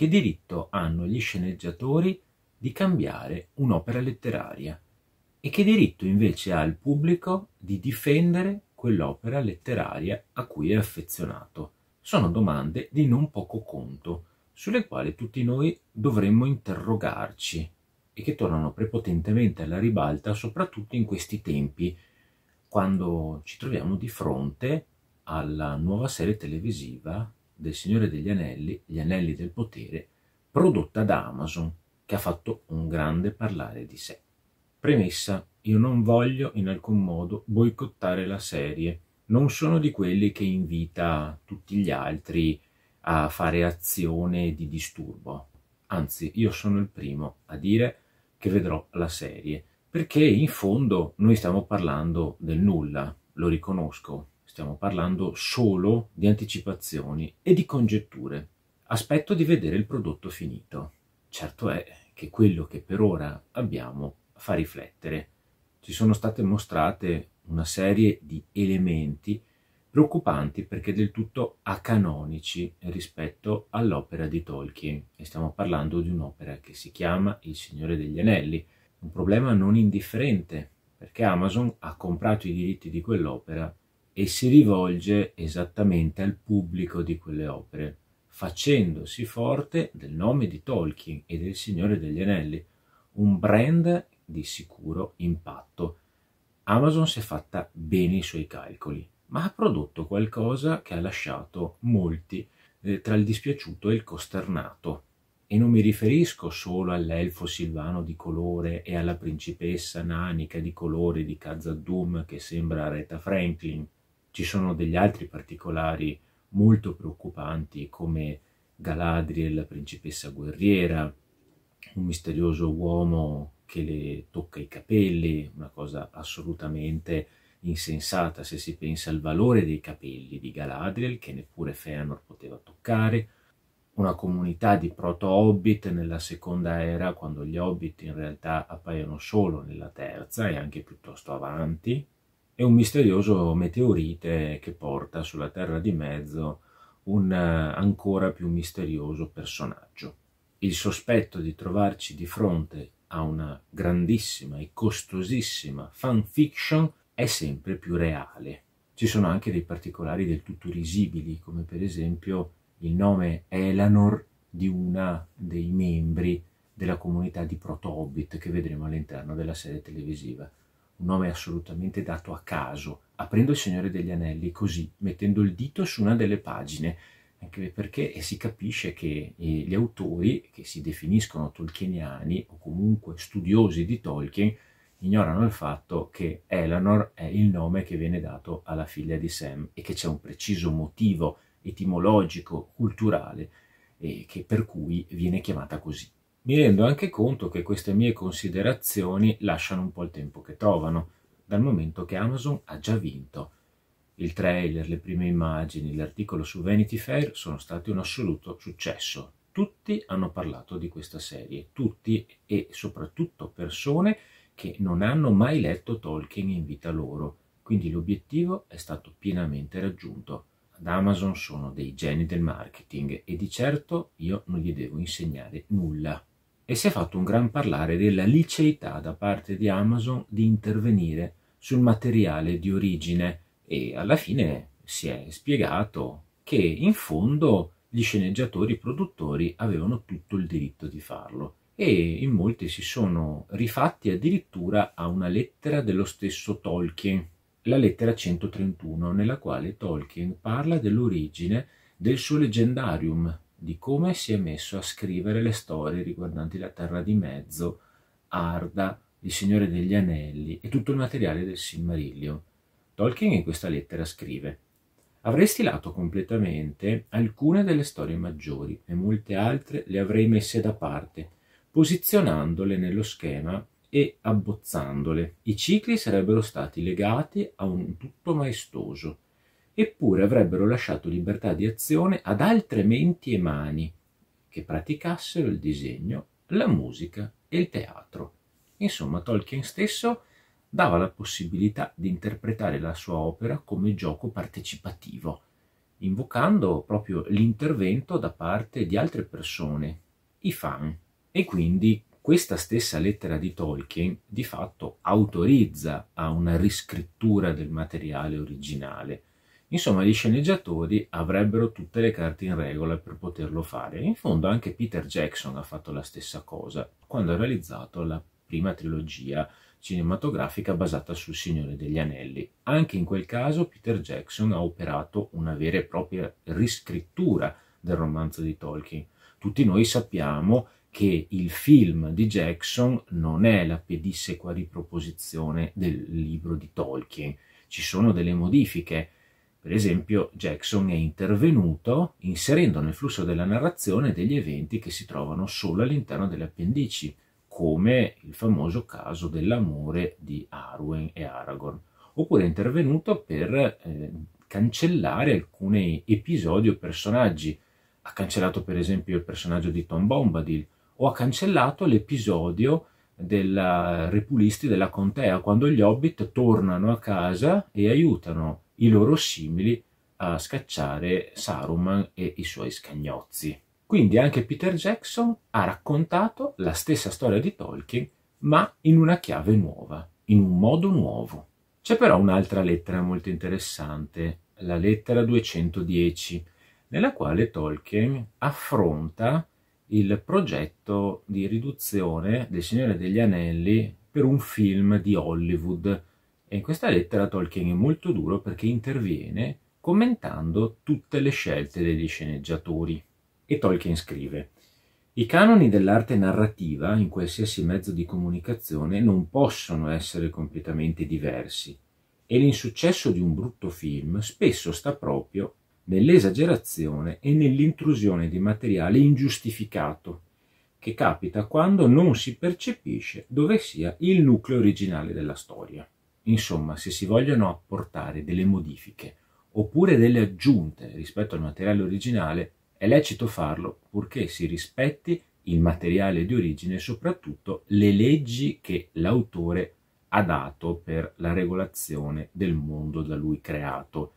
che diritto hanno gli sceneggiatori di cambiare un'opera letteraria e che diritto invece ha il pubblico di difendere quell'opera letteraria a cui è affezionato. Sono domande di non poco conto, sulle quali tutti noi dovremmo interrogarci e che tornano prepotentemente alla ribalta soprattutto in questi tempi, quando ci troviamo di fronte alla nuova serie televisiva del Signore degli Anelli, Gli Anelli del Potere, prodotta da Amazon, che ha fatto un grande parlare di sé. Premessa, io non voglio in alcun modo boicottare la serie, non sono di quelli che invita tutti gli altri a fare azione di disturbo. Anzi, io sono il primo a dire che vedrò la serie, perché in fondo noi stiamo parlando del nulla, lo riconosco, stiamo parlando solo di anticipazioni e di congetture. Aspetto di vedere il prodotto finito. Certo è che quello che per ora abbiamo fa riflettere. Ci sono state mostrate una serie di elementi preoccupanti perché del tutto acanonici rispetto all'opera di Tolkien e stiamo parlando di un'opera che si chiama Il Signore degli Anelli, un problema non indifferente perché Amazon ha comprato i diritti di quell'opera e si rivolge esattamente al pubblico di quelle opere, facendosi forte del nome di Tolkien e del Signore degli Anelli, un brand di sicuro impatto. Amazon si è fatta bene i suoi calcoli, ma ha prodotto qualcosa che ha lasciato molti eh, tra il dispiaciuto e il costernato. E non mi riferisco solo all'elfo silvano di colore e alla principessa nanica di colore di Kazadum che sembra Aretha Franklin, ci sono degli altri particolari molto preoccupanti come Galadriel, principessa guerriera, un misterioso uomo che le tocca i capelli, una cosa assolutamente insensata se si pensa al valore dei capelli di Galadriel che neppure Feanor poteva toccare, una comunità di proto-hobbit nella seconda era quando gli hobbit in realtà appaiono solo nella terza e anche piuttosto avanti, e un misterioso meteorite che porta sulla Terra di mezzo un eh, ancora più misterioso personaggio. Il sospetto di trovarci di fronte a una grandissima e costosissima fanfiction è sempre più reale. Ci sono anche dei particolari del tutto risibili, come per esempio il nome Elanor di una dei membri della comunità di Proto-Hobbit che vedremo all'interno della serie televisiva un nome assolutamente dato a caso, aprendo il Signore degli Anelli così, mettendo il dito su una delle pagine, anche perché eh, si capisce che eh, gli autori che si definiscono tolkieniani o comunque studiosi di Tolkien ignorano il fatto che Eleanor è il nome che viene dato alla figlia di Sam e che c'è un preciso motivo etimologico, culturale, eh, per cui viene chiamata così. Mi rendo anche conto che queste mie considerazioni lasciano un po' il tempo che trovano, dal momento che Amazon ha già vinto. Il trailer, le prime immagini, l'articolo su Vanity Fair sono stati un assoluto successo. Tutti hanno parlato di questa serie, tutti e soprattutto persone che non hanno mai letto Tolkien in vita loro, quindi l'obiettivo è stato pienamente raggiunto. Ad Amazon sono dei geni del marketing e di certo io non gli devo insegnare nulla e si è fatto un gran parlare della liceità da parte di Amazon di intervenire sul materiale di origine e alla fine si è spiegato che in fondo gli sceneggiatori produttori avevano tutto il diritto di farlo e in molti si sono rifatti addirittura a una lettera dello stesso Tolkien, la lettera 131, nella quale Tolkien parla dell'origine del suo leggendarium, di come si è messo a scrivere le storie riguardanti la Terra di Mezzo, Arda, il Signore degli Anelli e tutto il materiale del Silmarillion. Tolkien in questa lettera scrive Avrei stilato completamente alcune delle storie maggiori e molte altre le avrei messe da parte, posizionandole nello schema e abbozzandole. I cicli sarebbero stati legati a un tutto maestoso eppure avrebbero lasciato libertà di azione ad altre menti e mani che praticassero il disegno, la musica e il teatro. Insomma, Tolkien stesso dava la possibilità di interpretare la sua opera come gioco partecipativo, invocando proprio l'intervento da parte di altre persone, i fan. E quindi questa stessa lettera di Tolkien di fatto autorizza a una riscrittura del materiale originale, Insomma, gli sceneggiatori avrebbero tutte le carte in regola per poterlo fare. In fondo anche Peter Jackson ha fatto la stessa cosa quando ha realizzato la prima trilogia cinematografica basata sul Signore degli Anelli. Anche in quel caso Peter Jackson ha operato una vera e propria riscrittura del romanzo di Tolkien. Tutti noi sappiamo che il film di Jackson non è la pedissequa riproposizione del libro di Tolkien. Ci sono delle modifiche per esempio, Jackson è intervenuto inserendo nel flusso della narrazione degli eventi che si trovano solo all'interno delle appendici, come il famoso caso dell'amore di Arwen e Aragorn, oppure è intervenuto per eh, cancellare alcuni episodi o personaggi. Ha cancellato per esempio il personaggio di Tom Bombadil o ha cancellato l'episodio della eh, Repulisti della Contea quando gli Hobbit tornano a casa e aiutano i loro simili a scacciare Saruman e i suoi scagnozzi. Quindi anche Peter Jackson ha raccontato la stessa storia di Tolkien, ma in una chiave nuova, in un modo nuovo. C'è però un'altra lettera molto interessante, la lettera 210, nella quale Tolkien affronta il progetto di riduzione del Signore degli Anelli per un film di Hollywood. E in questa lettera Tolkien è molto duro perché interviene commentando tutte le scelte degli sceneggiatori. E Tolkien scrive i canoni dell'arte narrativa, in qualsiasi mezzo di comunicazione, non possono essere completamente diversi e l'insuccesso di un brutto film spesso sta proprio nell'esagerazione e nell'intrusione di materiale ingiustificato, che capita quando non si percepisce dove sia il nucleo originale della storia. Insomma, se si vogliono apportare delle modifiche oppure delle aggiunte rispetto al materiale originale, è lecito farlo purché si rispetti il materiale di origine e soprattutto le leggi che l'autore ha dato per la regolazione del mondo da lui creato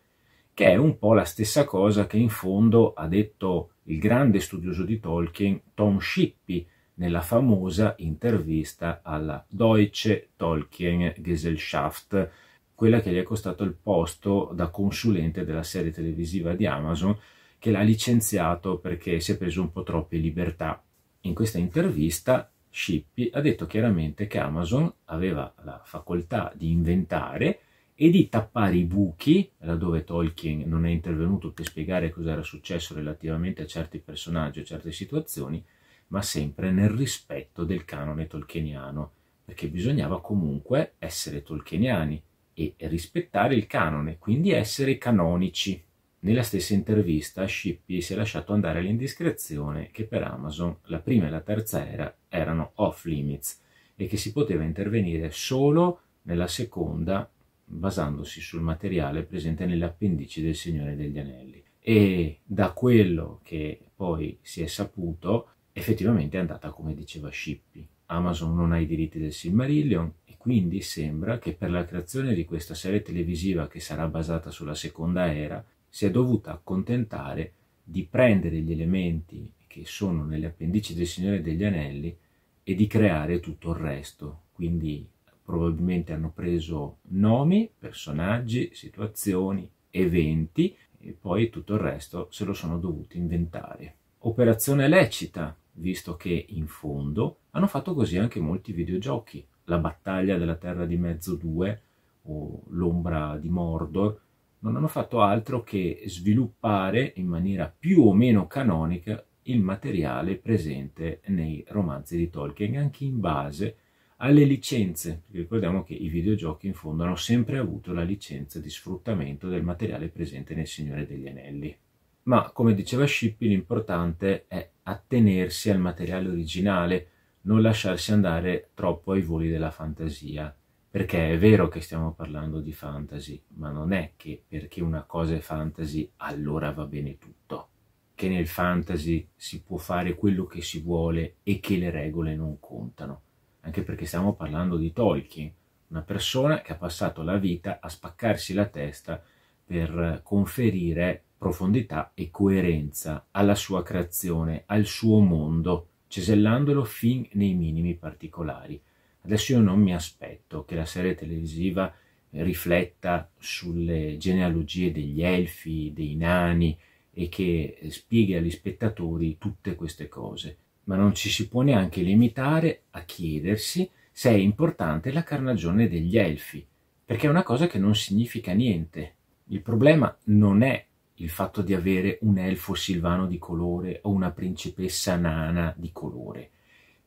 che è un po' la stessa cosa che in fondo ha detto il grande studioso di Tolkien Tom Shippey nella famosa intervista alla Deutsche Tolkien Gesellschaft, quella che gli è costato il posto da consulente della serie televisiva di Amazon, che l'ha licenziato perché si è preso un po' troppe libertà. In questa intervista Shippey ha detto chiaramente che Amazon aveva la facoltà di inventare e di tappare i buchi, laddove Tolkien non è intervenuto per spiegare cosa era successo relativamente a certi personaggi o certe situazioni, ma sempre nel rispetto del canone tolkieniano, perché bisognava comunque essere tolkieniani e rispettare il canone, quindi essere canonici. Nella stessa intervista Shippy si è lasciato andare all'indiscrezione che per Amazon la prima e la terza era erano off limits e che si poteva intervenire solo nella seconda basandosi sul materiale presente nelle appendici del Signore degli Anelli. E da quello che poi si è saputo, effettivamente è andata come diceva Shippi. Amazon non ha i diritti del Silmarillion e quindi sembra che per la creazione di questa serie televisiva che sarà basata sulla seconda era si è dovuta accontentare di prendere gli elementi che sono nelle appendici del Signore degli Anelli e di creare tutto il resto, quindi probabilmente hanno preso nomi, personaggi, situazioni, eventi e poi tutto il resto se lo sono dovuti inventare. Operazione lecita, visto che in fondo hanno fatto così anche molti videogiochi. La battaglia della Terra di Mezzo 2 o l'ombra di Mordor non hanno fatto altro che sviluppare in maniera più o meno canonica il materiale presente nei romanzi di Tolkien, anche in base a alle licenze. Ricordiamo che i videogiochi in fondo hanno sempre avuto la licenza di sfruttamento del materiale presente nel Signore degli Anelli. Ma come diceva Scippi, l'importante è attenersi al materiale originale, non lasciarsi andare troppo ai voli della fantasia. Perché è vero che stiamo parlando di fantasy, ma non è che perché una cosa è fantasy allora va bene tutto. Che nel fantasy si può fare quello che si vuole e che le regole non contano anche perché stiamo parlando di Tolkien, una persona che ha passato la vita a spaccarsi la testa per conferire profondità e coerenza alla sua creazione, al suo mondo, cesellandolo fin nei minimi particolari. Adesso io non mi aspetto che la serie televisiva rifletta sulle genealogie degli elfi, dei nani e che spieghi agli spettatori tutte queste cose ma non ci si può neanche limitare a chiedersi se è importante la carnagione degli elfi, perché è una cosa che non significa niente. Il problema non è il fatto di avere un elfo silvano di colore o una principessa nana di colore.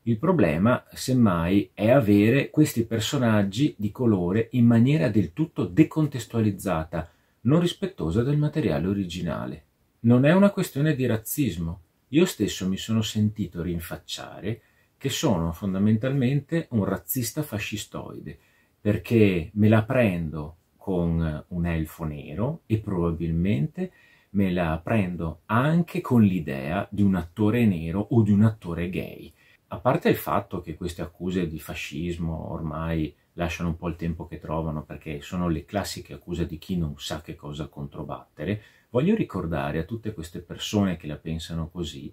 Il problema, semmai, è avere questi personaggi di colore in maniera del tutto decontestualizzata, non rispettosa del materiale originale. Non è una questione di razzismo, io stesso mi sono sentito rinfacciare che sono fondamentalmente un razzista fascistoide, perché me la prendo con un elfo nero e probabilmente me la prendo anche con l'idea di un attore nero o di un attore gay. A parte il fatto che queste accuse di fascismo ormai lasciano un po' il tempo che trovano perché sono le classiche accuse di chi non sa che cosa controbattere, Voglio ricordare a tutte queste persone che la pensano così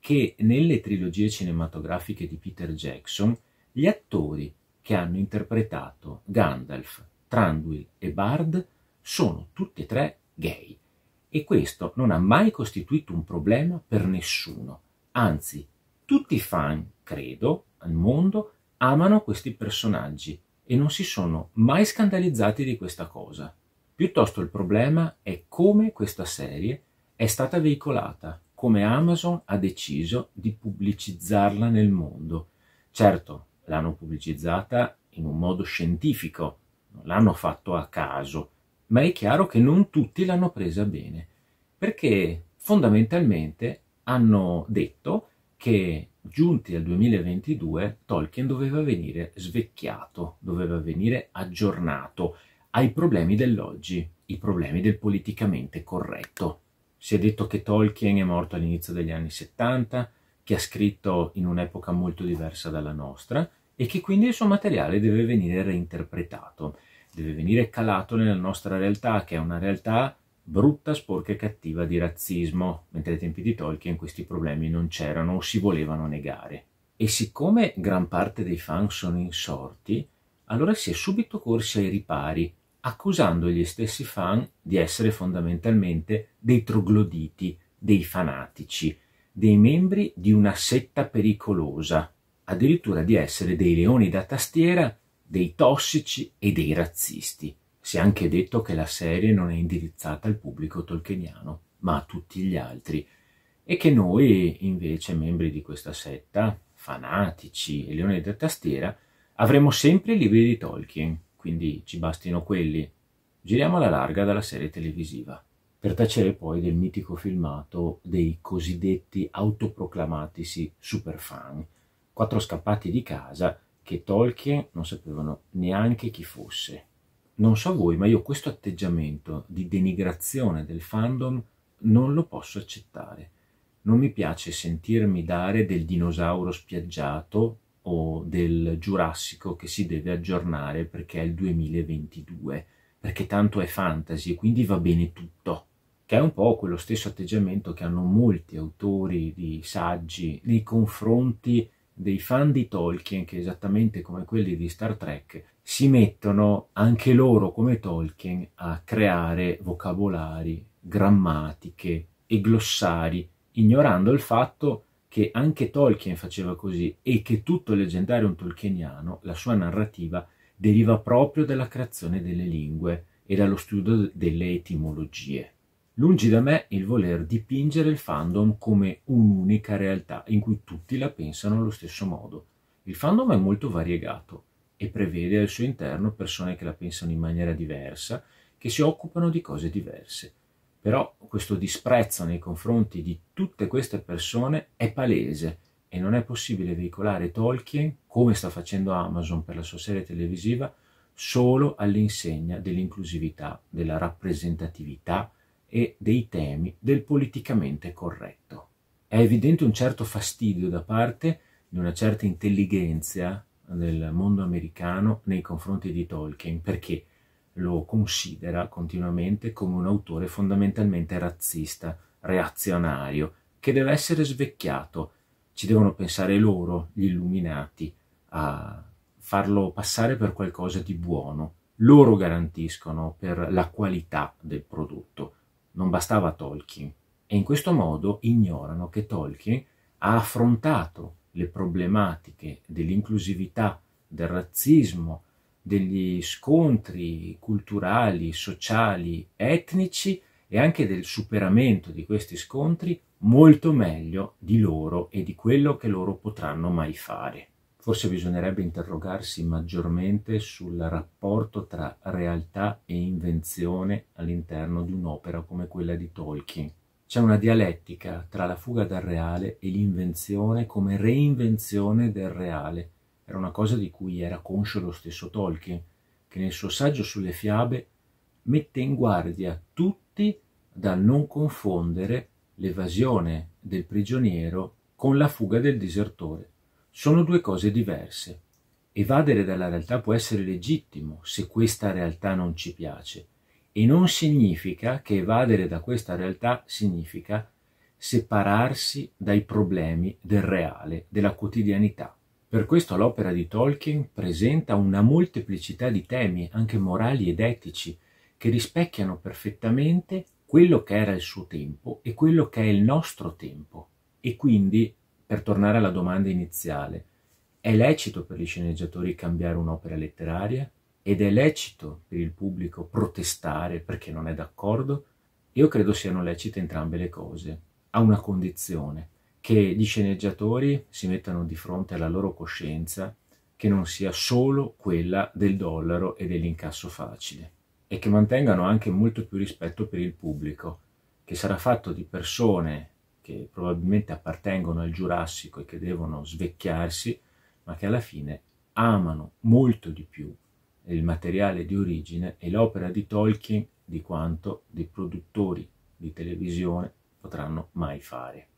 che nelle trilogie cinematografiche di Peter Jackson gli attori che hanno interpretato Gandalf, Tranduil e Bard sono tutti e tre gay e questo non ha mai costituito un problema per nessuno. Anzi, tutti i fan, credo, al mondo, amano questi personaggi e non si sono mai scandalizzati di questa cosa. Piuttosto il problema è come questa serie è stata veicolata, come Amazon ha deciso di pubblicizzarla nel mondo. Certo, l'hanno pubblicizzata in un modo scientifico, non l'hanno fatto a caso, ma è chiaro che non tutti l'hanno presa bene, perché fondamentalmente hanno detto che giunti al 2022 Tolkien doveva venire svecchiato, doveva venire aggiornato ai problemi dell'oggi, i problemi del politicamente corretto. Si è detto che Tolkien è morto all'inizio degli anni 70, che ha scritto in un'epoca molto diversa dalla nostra e che quindi il suo materiale deve venire reinterpretato, deve venire calato nella nostra realtà, che è una realtà brutta, sporca e cattiva di razzismo, mentre ai tempi di Tolkien questi problemi non c'erano o si volevano negare. E siccome gran parte dei fan sono insorti, allora si è subito corsi ai ripari, accusando gli stessi fan di essere fondamentalmente dei trogloditi, dei fanatici, dei membri di una setta pericolosa, addirittura di essere dei leoni da tastiera, dei tossici e dei razzisti. Si è anche detto che la serie non è indirizzata al pubblico tolkieniano, ma a tutti gli altri, e che noi, invece, membri di questa setta, fanatici e leoni da tastiera, avremo sempre i libri di Tolkien quindi ci bastino quelli. Giriamo alla larga dalla serie televisiva, per tacere poi del mitico filmato dei cosiddetti autoproclamatisi superfan, quattro scappati di casa che Tolkien non sapevano neanche chi fosse. Non so voi, ma io questo atteggiamento di denigrazione del fandom non lo posso accettare. Non mi piace sentirmi dare del dinosauro spiaggiato o del Giurassico che si deve aggiornare perché è il 2022, perché tanto è fantasy e quindi va bene tutto, che è un po' quello stesso atteggiamento che hanno molti autori di saggi nei confronti dei fan di Tolkien che esattamente come quelli di Star Trek si mettono anche loro come Tolkien a creare vocabolari, grammatiche e glossari, ignorando il fatto che che anche Tolkien faceva così e che tutto il leggendario tolkieniano, la sua narrativa, deriva proprio dalla creazione delle lingue e dallo studio delle etimologie. Lungi da me il voler dipingere il fandom come un'unica realtà in cui tutti la pensano allo stesso modo. Il fandom è molto variegato e prevede al suo interno persone che la pensano in maniera diversa, che si occupano di cose diverse. Però questo disprezzo nei confronti di tutte queste persone è palese e non è possibile veicolare Tolkien, come sta facendo Amazon per la sua serie televisiva, solo all'insegna dell'inclusività, della rappresentatività e dei temi del politicamente corretto. È evidente un certo fastidio da parte di una certa intelligenza del mondo americano nei confronti di Tolkien, perché lo considera continuamente come un autore fondamentalmente razzista, reazionario, che deve essere svecchiato. Ci devono pensare loro, gli illuminati, a farlo passare per qualcosa di buono. Loro garantiscono per la qualità del prodotto. Non bastava Tolkien. E in questo modo ignorano che Tolkien ha affrontato le problematiche dell'inclusività, del razzismo, degli scontri culturali, sociali, etnici e anche del superamento di questi scontri molto meglio di loro e di quello che loro potranno mai fare. Forse bisognerebbe interrogarsi maggiormente sul rapporto tra realtà e invenzione all'interno di un'opera come quella di Tolkien. C'è una dialettica tra la fuga dal reale e l'invenzione come reinvenzione del reale, era una cosa di cui era conscio lo stesso Tolkien, che nel suo saggio sulle fiabe mette in guardia tutti dal non confondere l'evasione del prigioniero con la fuga del disertore. Sono due cose diverse. Evadere dalla realtà può essere legittimo se questa realtà non ci piace e non significa che evadere da questa realtà significa separarsi dai problemi del reale, della quotidianità. Per questo l'opera di Tolkien presenta una molteplicità di temi, anche morali ed etici, che rispecchiano perfettamente quello che era il suo tempo e quello che è il nostro tempo. E quindi, per tornare alla domanda iniziale, è lecito per gli sceneggiatori cambiare un'opera letteraria? Ed è lecito per il pubblico protestare perché non è d'accordo? Io credo siano lecite entrambe le cose, a una condizione, che gli sceneggiatori si mettano di fronte alla loro coscienza che non sia solo quella del dollaro e dell'incasso facile e che mantengano anche molto più rispetto per il pubblico, che sarà fatto di persone che probabilmente appartengono al giurassico e che devono svecchiarsi, ma che alla fine amano molto di più il materiale di origine e l'opera di Tolkien di quanto dei produttori di televisione potranno mai fare.